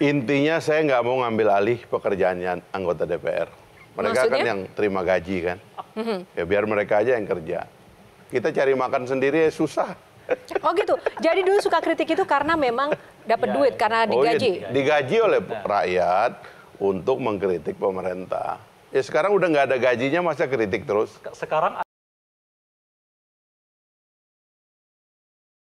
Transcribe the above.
Intinya saya nggak mau ngambil alih pekerjaannya anggota DPR. Mereka kan Maksudnya? kan yang terima gaji kan. Mm-hmm. Ya biar mereka aja yang kerja. Kita cari makan sendiri ya susah. Oh gitu. Jadi dulu suka kritik itu karena memang dapat ya. duit ya. karena oh, iya, digaji. Oh, ya, digaji oleh rakyat untuk mengkritik pemerintah. Ya sekarang udah nggak ada gajinya masa kritik terus. Sekarang